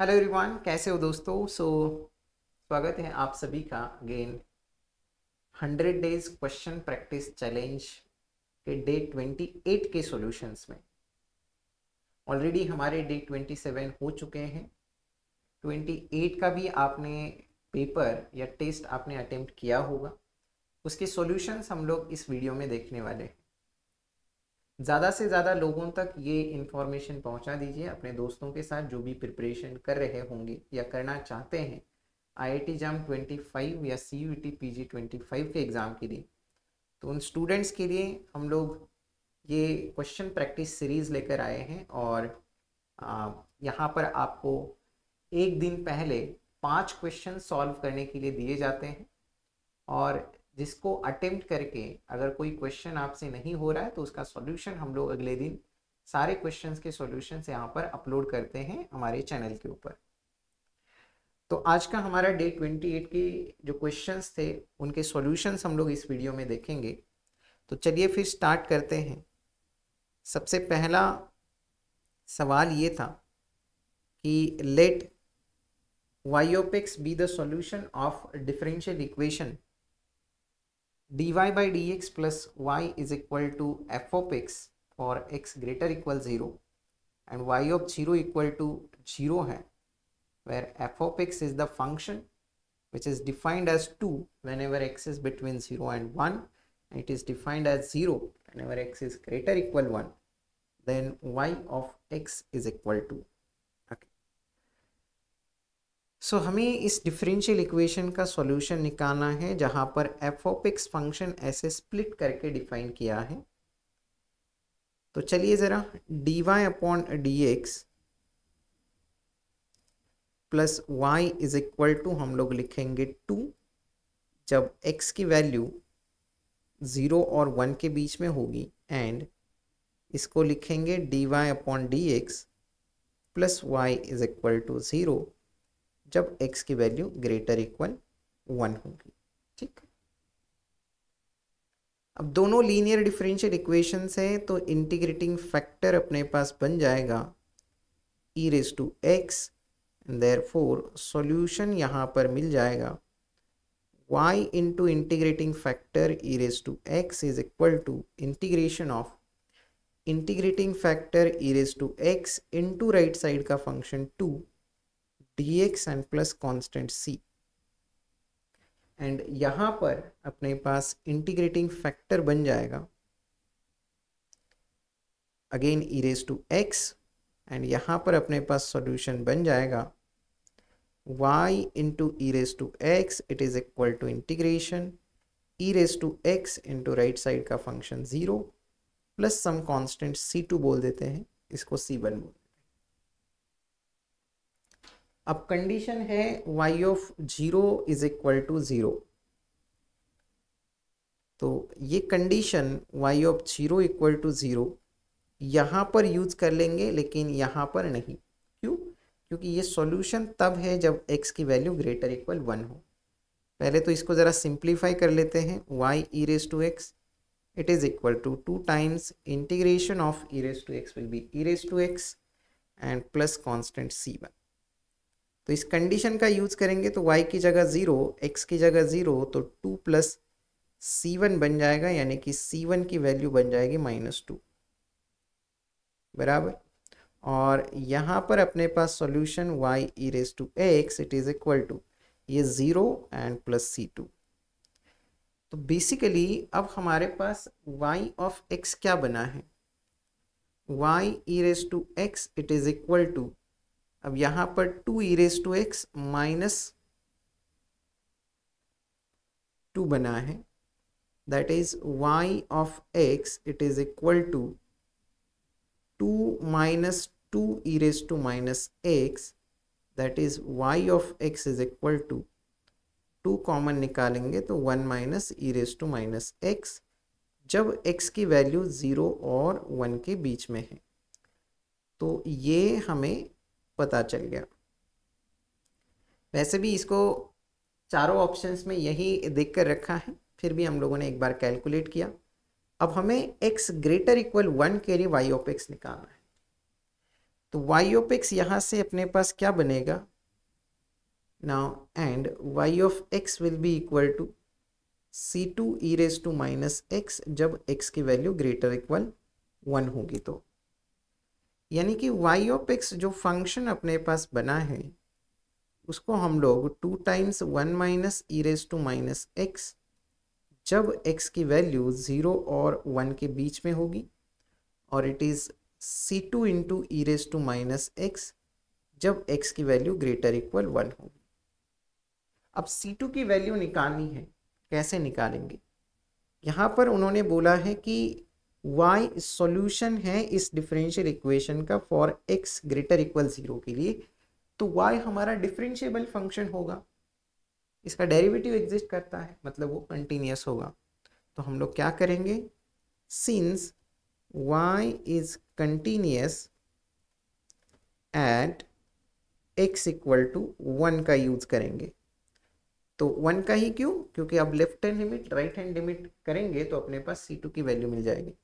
Hello everyone कैसे हो दोस्तों सो so, स्वागत है आप सभी का again hundred days question practice challenge के डे ट्वेंटी एट के सॉल्यूशंस में ऑलरेडी हमारे डे ट्वेंटी सेवन हो चुके हैं ट्वेंटी एट का भी आपने पेपर या टेस्ट आपने अटेम्प्ट किया होगा उसके सॉल्यूशंस हम लोग इस वीडियो में देखने वाले हैं ज़्यादा से ज़्यादा लोगों तक ये इन्फॉर्मेशन पहुँचा दीजिए अपने दोस्तों के साथ जो भी प्रिपरेशन कर रहे होंगे या करना चाहते हैं I I T JAM twenty five या C U T P G twenty five के एग्ज़ाम के लिए तो उन स्टूडेंट्स के लिए हम लोग ये क्वेश्चन प्रैक्टिस सीरीज़ लेकर आए हैं और यहाँ पर आपको एक दिन पहले पांच क्वेश्चन सॉल्व करने के लिए दिए जाते हैं और जिसको अटेम्प्ट करके अगर कोई क्वेश्चन आपसे नहीं हो रहा है तो उसका सॉल्यूशन हम लोग अगले दिन सारे क्वेश्चंस के सॉल्यूशंस यहाँ पर अपलोड करते हैं हमारे चैनल के ऊपर तो आज का हमारा डे 28 के जो क्वेश्चंस थे उनके सॉल्यूशंस हम लोग इस वीडियो में देखेंगे तो चलिए फिर स्टार्ट करते हैं सबसे पहला सवाल ये था कि let y of x be the solution of differential equation dy by dx plus y is equal to f of x for x greater equal 0 and y of 0 equal to 0 है where f of x is the function which is defined as 2 whenever x is between 0 and 1 and it is defined as 0 whenever x is greater equal 1 then y of x is equal to so so, हमें इस differential equation का solution निकालना है जहाँ पर f of x function ऐसे split करके define किया है तो चलिए ज़रा d y upon d x plus y is equal to हम लोग लिखेंगे टू जब एक्स की वैल्यू ज़ीरो और वन के बीच में होगी एंड इसको लिखेंगे d y upon d x plus y is equal to zero जब x की वैल्यू ग्रेटर इक्वल वन होगी ठीक अब दोनों लीनियर डिफरेंशियल इक्वेशंस हैं तो इंटीग्रेटिंग फैक्टर अपने पास बन जाएगा e raise to x therefore solution यहाँ पर मिल जाएगा y into integrating factor e raise to x is equal to integration of integrating factor e raise to x into right side का function to dx and plus constant c and यहां पर अपने पास integrating factor बन जाएगा again e raise to x and यहाँ पर अपने पास सॉल्यूशन e बन जाएगा y into e raise to x it is equal to integration e raise to x into right side का function zero plus some constant c2 बोल देते हैं इसको c1 बोल अब कंडीशन है y of zero is equal to zero तो ये condition y of zero equal to zero यहाँ पर यूज कर लेंगे लेकिन यहाँ पर नहीं क्यों क्योंकि ये सॉल्यूशन तब है जब x की वैल्यू ग्रेटर इक्वल वन हो पहले तो इसको ज़रा सिंप्लीफाई कर लेते हैं y e raise to x is equal to two times integration of e raise to x will be e raise to x and plus constant c one तो इस कंडीशन का यूज़ करेंगे तो y की जगह ज़ीरो x की जगह zero तो टू प्लस सी वन बन जाएगा यानी कि सी वन की वैल्यू बन जाएगी माइनस टू बराबर और यहाँ पर अपने पास solution y e raise to x it is equal to ये zero and plus c two तो बेसिकली अब हमारे पास y ऑफ x क्या बना है y e raise to x it is equal to अब यहाँ पर two e raise to x minus two बना है that is y of x it is equal to two minus two e raise to minus x that is y of x is equal to two common निकालेंगे तो one minus e raise to minus x जब x की value zero और one के बीच में है तो ये हमें पता चल गया वैसे भी इसको चारों ऑप्शंस में यही देख कर रखा है फिर भी हम लोगों ने एक बार कैलकुलेट किया अब हमें एक्स ग्रेटर इक्वल वन के लिए वाई ऑफ एक्स निकालना है तो वाई ऑफ एक्स यहाँ से अपने पास क्या बनेगा now and y x will be equal to c two e raised to minus x जब x की वैल्यू ग्रेटर इक्वल वन होगी तो यानी कि वाई जो फंक्शन अपने पास बना है उसको हम लोग two times one minus e raise to minus x जब एक्स की वैल्यू ज़ीरो और वन के बीच में होगी और it is c two into e raise to minus x जब एक्स की वैल्यू ग्रेटर इक्वल वन होगी अब सी टू की वैल्यू निकालनी है कैसे निकालेंगे यहाँ पर उन्होंने बोला है कि y सॉल्यूशन है इस डिफरेंशियल इक्वेशन का for x greater equal zero के लिए तो y हमारा डिफरेंशियबल फंक्शन होगा इसका डेरिवेटिव एग्जिस्ट करता है मतलब वो कंटिन्यूस होगा तो हम लोग क्या करेंगे since y is continuous at x equal to one का यूज करेंगे तो वन का ही क्यों क्योंकि अब left hand limit right hand limit करेंगे तो अपने पास सी टू की वैल्यू मिल जाएगी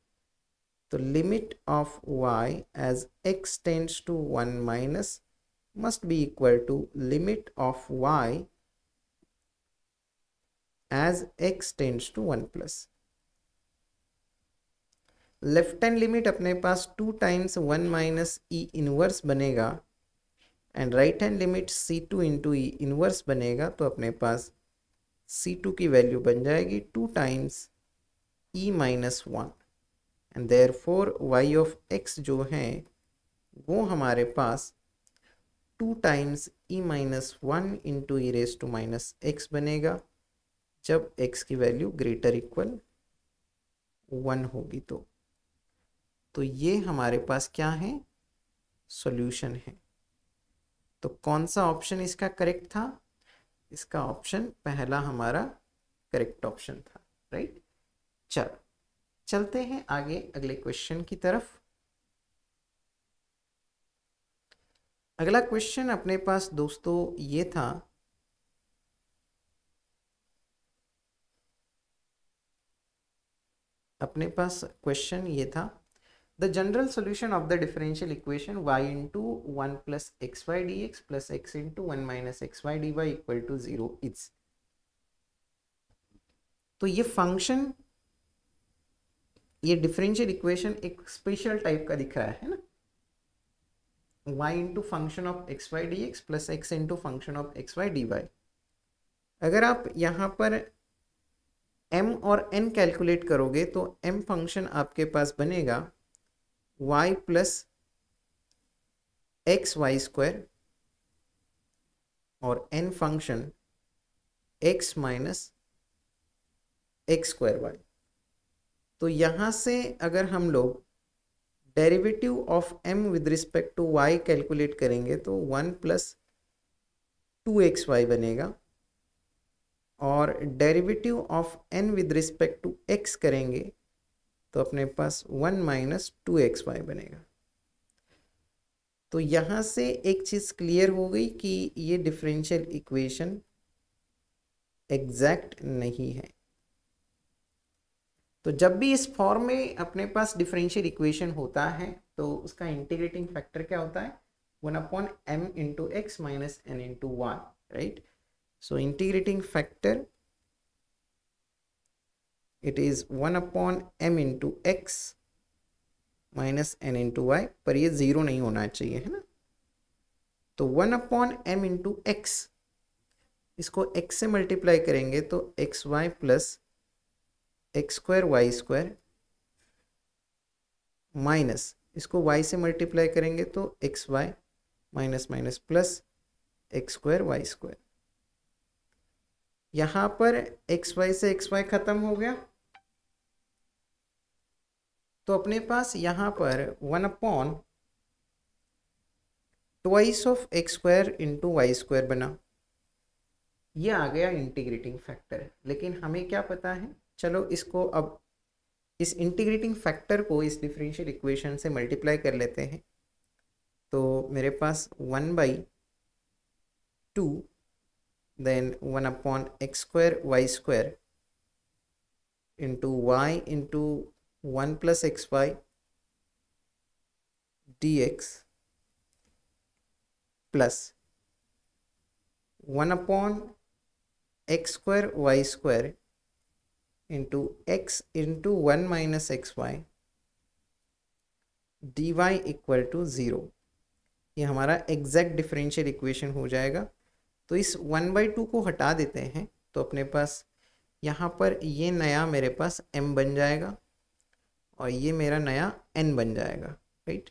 तो limit of y as x tends to one minus must be equal to limit of y as x tends to 1 plus. Left hand limit अपने पास two times one minus e inverse बनेगा and right hand limit c two into e inverse बनेगा तो अपने पास सी to की value बन जाएगी two times e minus one and therefore y of x जो है वो हमारे पास two times e minus one into e raise to minus x बनेगा जब एक्स की वैल्यू ग्रेटर इक्वल वन होगी तो तो ये हमारे पास क्या है सॉल्यूशन है तो कौन सा ऑप्शन इसका करेक्ट था इसका ऑप्शन पहला हमारा करेक्ट ऑप्शन था राइट चलो चलते हैं आगे अगले क्वेश्चन की तरफ अगला क्वेश्चन अपने पास दोस्तों ये था अपने पास क्वेश्चन ये था the general solution of the differential equation y into one plus x y d x plus x into one minus x y d y equal to zero is तो ये फंक्शन ये डिफरेंशियल इक्वेशन एक special type का दिख रहा है ना y into function of x y d x plus x into function of x y d y अगर आप यहाँ पर m और n कैलकुलेट करोगे तो m फंक्शन आपके पास बनेगा y plus x y square और n function x minus x square y तो यहाँ से अगर हम लोग derivative of m with respect to y calculate करेंगे तो one plus two x y बनेगा और derivative of n with respect to x करेंगे तो अपने पास one minus two x y बनेगा तो यहाँ से एक चीज़ क्लियर हो गई कि ये डिफरेंशियल इक्वेशन एग्जैक्ट नहीं है तो जब भी इस फॉर्म में अपने पास डिफरेंशियल इक्वेशन होता है तो उसका इंटीग्रेटिंग फैक्टर क्या होता है one upon m into x minus n into one right so integrating factor it is one upon m into x minus n into y पर ये ज़ीरो नहीं होना चाहिए है ना तो one upon m into x इसको एक्स से मल्टीप्लाई करेंगे तो x y plus x square y square minus इसको वाई से मल्टीप्लाई करेंगे तो x y minus minus plus x square y square यहां पर एक्स वाई से एक्स वाई ख़त्म हो गया तो अपने पास यहां पर one upon twice of x square into y square बना ये आ गया इंटीग्रेटिंग फैक्टर लेकिन हमें क्या पता है चलो इसको अब इस इंटीग्रेटिंग फैक्टर को इस डिफरेंशियल इक्वेशन से मल्टीप्लाई कर लेते हैं तो मेरे पास one by two then one upon x square y square into y into one plus x y d x plus one upon x square y square into x into 1 minus xy dy equal to zero ये हमारा exact differential equation हो जाएगा तो इस one by to को हटा देते हैं तो अपने पास यहाँ पर ये नया मेरे पास m बन जाएगा और ये मेरा नया n बन जाएगा right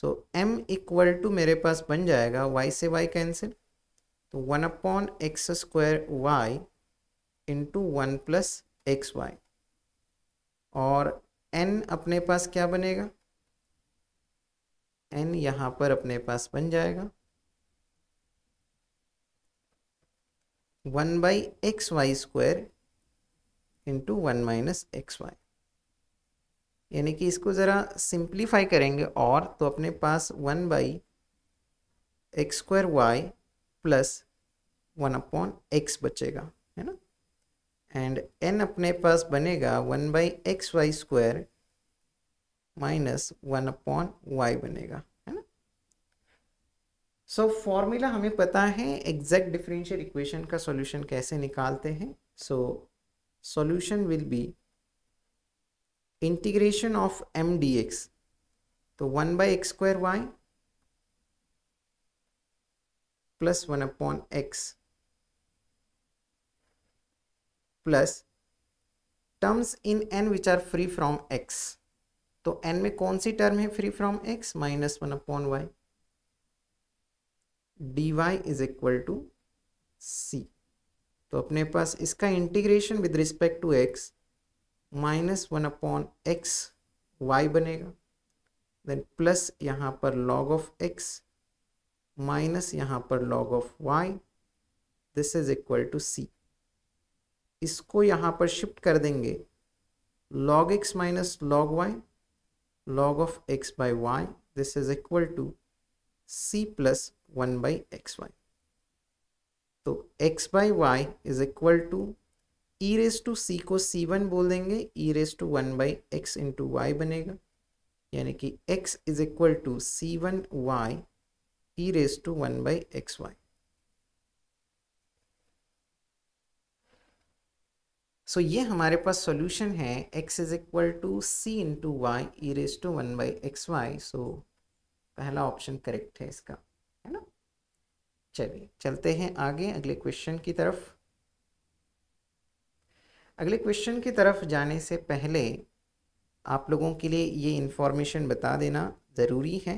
so m equal to मेरे पास बन जाएगा y से y कैंसिल तो one upon x square y into one plus x y और एन अपने पास क्या बनेगा एन यहाँ पर अपने पास बन जाएगा one by x y square into one minus x y यानी कि इसको ज़रा सिंप्लीफाई करेंगे और तो अपने पास one by x square y plus one upon x बचेगा है ना एंड एन अपने पास बनेगा one by x y square minus one upon y बनेगा है ना सो so, फॉर्मूला हमें पता है एग्जैक्ट डिफरेंशियल इक्वेशन का सॉल्यूशन कैसे निकालते हैं so solution will be integration of m d x तो one by x square y plus one upon x plus terms in n which are free from x तो n में कौन सी term है free from x minus one upon y d y is equal to c तो अपने पास इसका integration with respect to x minus one upon x y बनेगा देन प्लस यहाँ पर लॉग ऑफ एक्स माइनस यहाँ पर log of y this is equal to c इसको यहाँ पर शिफ्ट कर देंगे log x log log y log x x y this is equal to c c one by x y तो x by y is equal to e raise to c को c one बोल देंगे e raise to one by x into y बनेगा यानी कि x is equal to c one y e raise to one by x y so so, ये हमारे पास solution है x is equal to c into y e raise to one by x y so पहला option correct है इसका है ना चलिए चलते हैं आगे अगले क्वेश्चन की तरफ अगले क्वेश्चन की तरफ जाने से पहले आप लोगों के लिए ये इन्फॉर्मेशन बता देना ज़रूरी है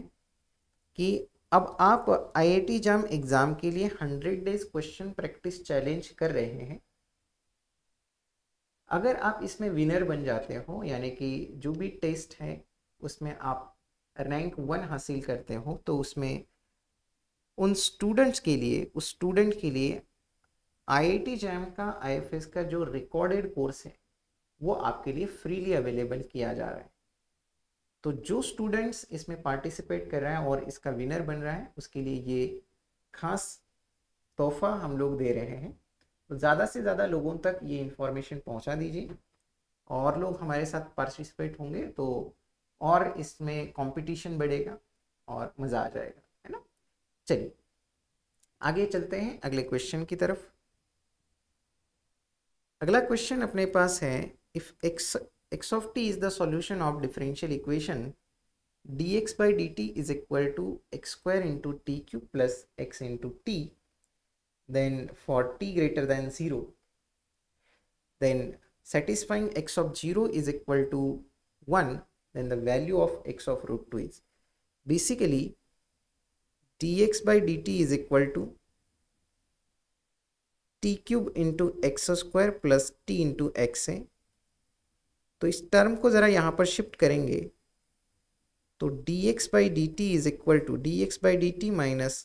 कि अब आप आईआईटी जाम एग्ज़ाम के लिए 100 डेज क्वेश्चन प्रैक्टिस चैलेंज कर रहे हैं अगर आप इसमें विनर बन जाते हो यानी कि जो भी टेस्ट है उसमें आप रैंक वन हासिल करते हो तो उसमें उन स्टूडेंट्स के लिए उस स्टूडेंट के लिए आईआईटी जैम का आईएफएस का जो रिकॉर्डेड कोर्स है वो आपके लिए फ्रीली अवेलेबल किया जा रहा है तो जो स्टूडेंट्स इसमें पार्टिसिपेट कर रहे हैं और इसका विनर बन रहा है उसके लिए ये खास तोहफा हम लोग दे रहे हैं तो ज़्यादा से ज़्यादा लोगों तक ये इन्फॉर्मेशन पहुँचा दीजिए और लोग हमारे साथ पार्टिसिपेट होंगे तो और इसमें कॉम्पिटिशन बढ़ेगा और मज़ा आ जाएगा है ना चलिए आगे चलते हैं अगले क्वेश्चन की तरफ अगला क्वेश्चन अपने पास है if x x of t is the solution of differential equation by d t is equal to x square into t q plus x into t then for t greater than 0 then satisfying x of 0 is equal to 1 then the value of x of root 2 is basically dx by dt is equal to t cube into x square plus t into x a तो इस term को ज़रा यहां पर shift करेंगे तो dx by dt is equal to dx by dt minus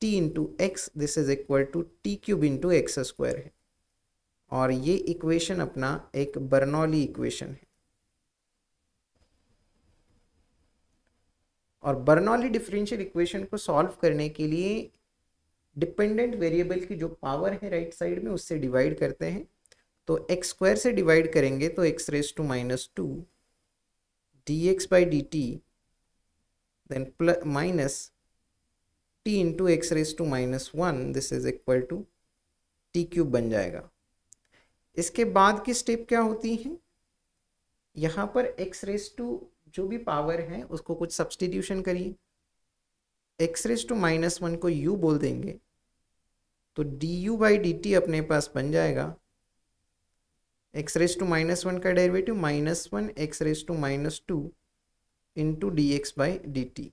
t into x this is equal to t cube into x square है और ये इक्वेशन अपना एक बर्नौली इक्वेशन है और बर्नौली डिफरेंशियल इक्वेशन को सॉल्व करने के लिए डिपेंडेंट वेरिएबल की जो पावर है राइट right साइड में उससे डिवाइड करते हैं तो एक्स स्क्वायर से डिवाइड करेंगे तो x raise to minus two d x by d t then plus minus t into x raise to minus one this is equal to t cube बन जाएगा इसके बाद की स्टेप क्या होती है यहाँ पर x रेस टू जो भी पावर है उसको कुछ सब्सटीट्यूशन करिए x raise to minus one को u बोल देंगे तो d u by d t अपने पास बन जाएगा x raise to minus one का derivative minus one x raise to minus two into d x by d t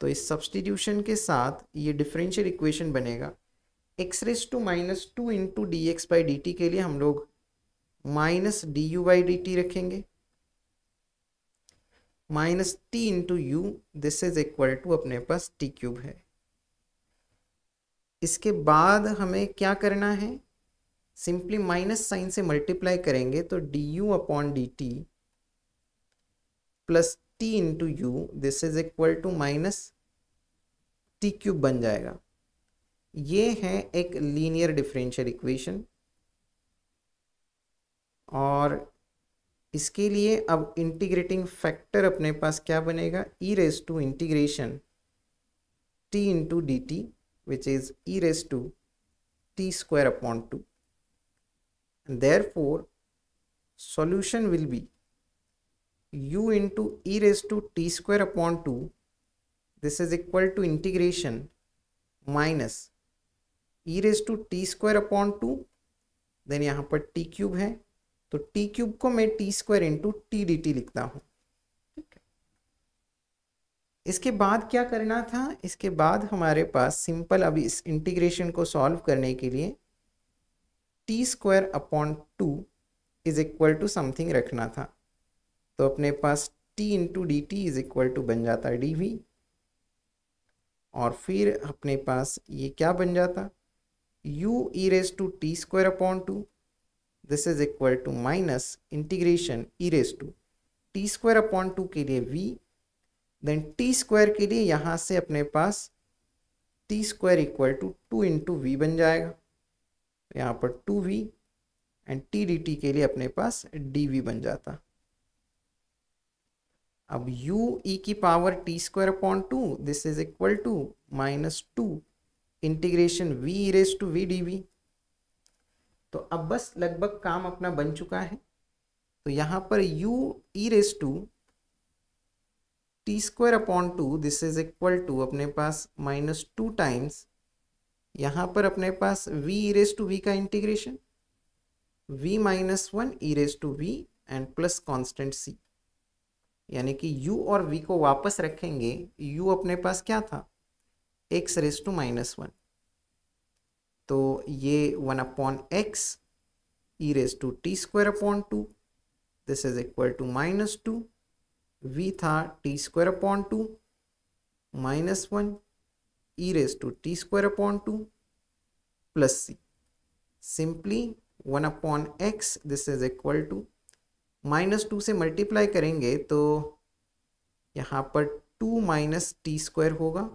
तो इस सब्सटीट्यूशन के साथ ये डिफरेंशियल इक्वेशन बनेगा x raise to minus two into d x by d t के लिए हम लोग minus d u by d t रखेंगे minus t into u this is equal to अपने पास टी क्यूब है इसके बाद हमें क्या करना है सिंपली माइनस साइन से मल्टीप्लाई करेंगे तो d u upon d t plus t into u this is equal to minus t cube बन जाएगा ये है एक लीनियर डिफरेंशियल इक्वेशन और इसके लिए अब इंटीग्रेटिंग फैक्टर अपने पास क्या बनेगा e raise to integration t into d t which is e raise to t square upon two therefore solution will be u into e raised to t square upon 2 this is equal to integration minus e raised to t square upon 2 then यहाँ पर T cube है तो T cube को मैं t square into t d t लिखता हूँ इसके बाद क्या करना था इसके बाद हमारे पास सिंपल अभी इस इंटीग्रेशन को सॉल्व करने के लिए t square upon two is equal to something रखना था तो अपने पास t into d t is equal to बन जाता है डी वी और फिर अपने पास ये क्या बन जाता u e raise to t square upon two this is equal to minus integration e raise to t square upon two के लिए v देन टी स्क्वायर के लिए यहाँ से अपने पास t square equal to two into v बन जाएगा यहाँ पर two v and t d t के लिए अपने पास डी वी बन जाता अब u e की power t square upon two this is equal to minus two integration v raise e to v d तो अब बस लगभग काम अपना बन चुका है तो यहाँ पर u e raise to t square upon two this is equal to अपने पास माइनस टू टाइम्स यहाँ पर अपने पास v e raise to v का integration v minus one e raise to v and plus constant c यानी कि u और v को वापस रखेंगे u अपने पास क्या था x raise to minus one तो ये one upon x e raise to t square upon two this is equal to minus two v था t square upon two minus one e raise to t square upon two plus c simply one upon x this is equal to minus two से multiply करेंगे तो यहाँ पर to minus t square होगा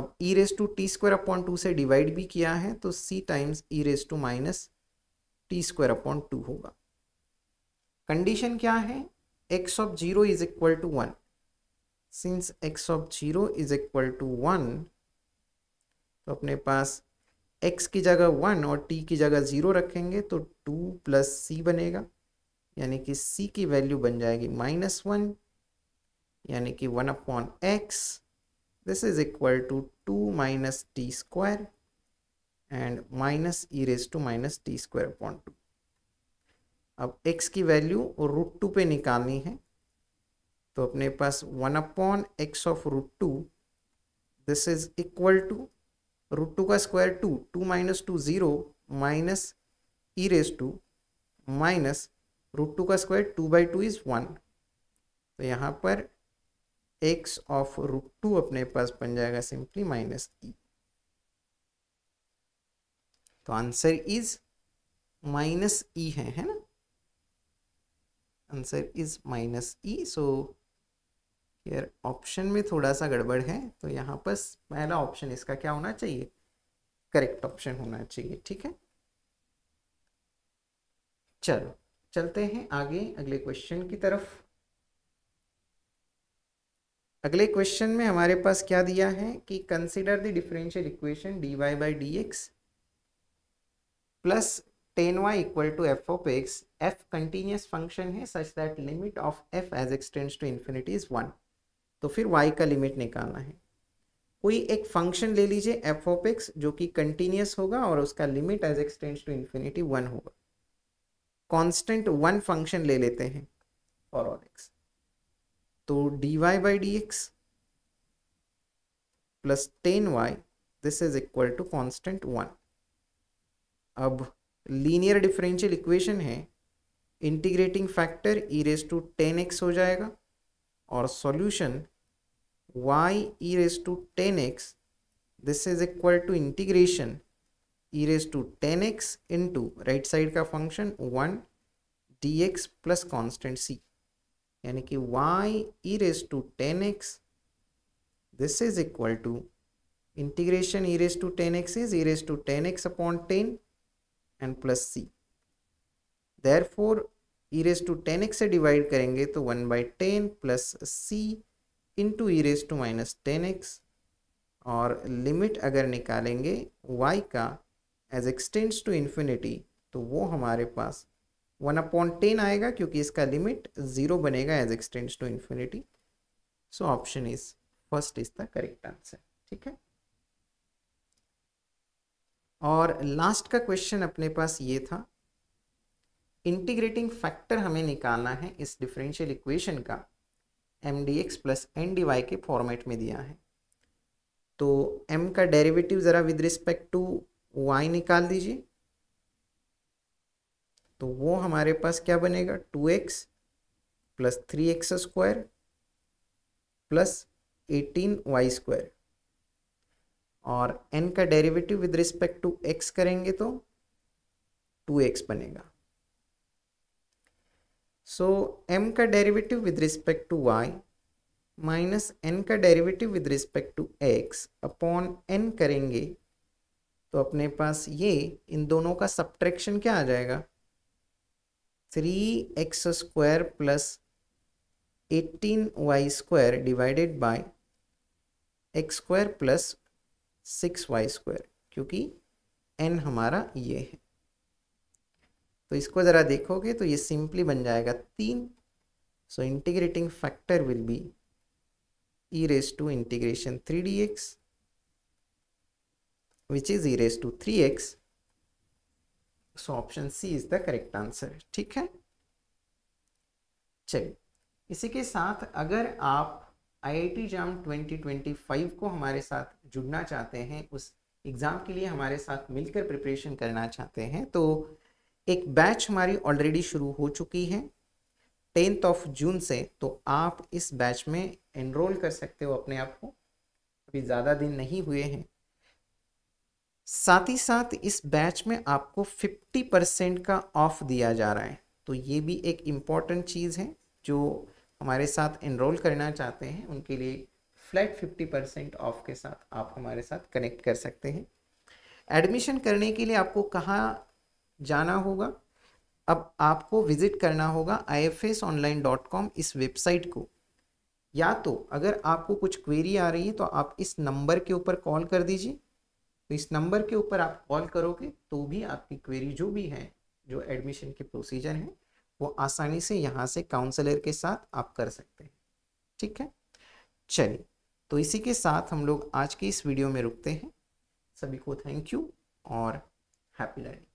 अब e raise to t square upon two से divide भी किया है तो c times e raise to minus t square upon two होगा कंडीशन क्या है x of zero is equal to one since x of zero is equal to one तो अपने पास एक्स की जगह वन और टी की जगह ज़ीरो रखेंगे तो टू प्लस सी बनेगा यानी कि c की वैल्यू बन जाएगी माइनस वन यानी कि one upon x this is equal to two minus t square and minus e raise to minus t square upon two अब x की वैल्यू रूट टू पे निकालनी है तो अपने पास one upon x of root two this is equal to root two का square two two minus two zero minus e raise to minus root two का square two by two is one तो यहाँ पर x of root to अपने पास बन जाएगा simply minus e e। तो answer is minus e e है है ना answer is minus e so यार ऑप्शन में थोड़ा सा गड़बड़ है तो यहाँ पर पहला ऑप्शन इसका क्या होना चाहिए करेक्ट ऑप्शन होना चाहिए ठीक है चलो चलते हैं आगे अगले क्वेश्चन की तरफ अगले क्वेश्चन में हमारे पास क्या दिया है कि consider the differential equation d y by d x plus ten y equal to f of x f continuous function है such that limit of f as extends to infinity is one तो फिर Y का limit निकालना है कोई एक function ले लीजिए एफ ऑफ एक्स जो कि कंटिन्यूस होगा और उसका limit as extends to infinity one होगा कांस्टेंट वन फंक्शन ले लेते हैं फॉर ऑल एक्स तो d y by d x plus ten y this is equal to constant one अब लीनियर डिफरेंशियल इक्वेशन है integrating factor e raise to ten x हो जाएगा और solution y e raise to ten x this is equal to integration e raise to ten x into right side का function one d x plus constant c यानी कि y e raise to ten x this is equal to integration e raise to ten x is e raise to ten x upon ten and plus c therefore e raise to ten x से divide करेंगे तो one by ten plus c into e raise to minus ten x और limit अगर निकालेंगे Y का as extends to infinity तो वो हमारे पास वन अपॉन टेन आएगा क्योंकि इसका लिमिट ज़ीरो बनेगा as extends to infinity so option is first is the correct answer ठीक है और लास्ट का क्वेश्चन अपने पास ये था इंटीग्रेटिंग फैक्टर हमें निकालना है इस डिफरेंशियल इक्वेशन का m d x plus n d y के फॉर्मेट में दिया है तो m का डेरिवेटिव ज़रा विद रिस्पेक्ट टू वाई निकाल दीजिए तो वो हमारे पास क्या बनेगा two x plus three x square plus eighteen y square और एन का derivative with respect to x करेंगे तो टू एक्स बनेगा सो so, m का derivative with respect to y minus n का derivative with respect to x upon n करेंगे तो अपने पास ये इन दोनों का सब्ट्रैक्शन क्या आ जाएगा three x square plus eighteen y square divided by x square plus six y square क्योंकि एन हमारा ये है तो इसको ज़रा देखोगे तो ये सिंपली बन जाएगा तीन so integrating factor will be e raise to integration three d x which is e raised to 3x. So option C is the correct answer. ठीक है चलिए इसी के साथ अगर आप टी जाम 2025 को हमारे साथ जुड़ना चाहते हैं उस एग्ज़ाम के लिए हमारे साथ मिलकर प्रिपरेशन करना चाहते हैं तो एक बैच हमारी ऑलरेडी शुरू हो चुकी है टेंथ ऑफ जून से तो आप इस बैच में एनरोल कर सकते हो अपने आप को अभी ज़्यादा दिन नहीं हुए हैं साथ ही साथ इस बैच में आपको 50 परसेंट का ऑफ दिया जा रहा है तो ये भी एक इम्पॉर्टेंट चीज़ है जो हमारे साथ इनरोल करना चाहते हैं उनके लिए फ्लैट 50 परसेंट ऑफ के साथ आप हमारे साथ कनेक्ट कर सकते हैं एडमिशन करने के लिए आपको कहाँ जाना होगा अब आपको विज़िट करना होगा ifsonline.com इस वेबसाइट को या तो अगर आपको कुछ क्वेरी आ रही है तो आप इस नंबर के ऊपर कॉल कर दीजिए तो इस नंबर के ऊपर आप कॉल करोगे तो भी आपकी क्वेरी जो भी है जो एडमिशन के प्रोसीजर हैं वो आसानी से यहाँ से काउंसलर के साथ आप कर सकते हैं ठीक है चलिए तो इसी के साथ हम लोग आज की इस वीडियो में रुकते हैं सभी को थैंक यू और हैप्पी लर्निंग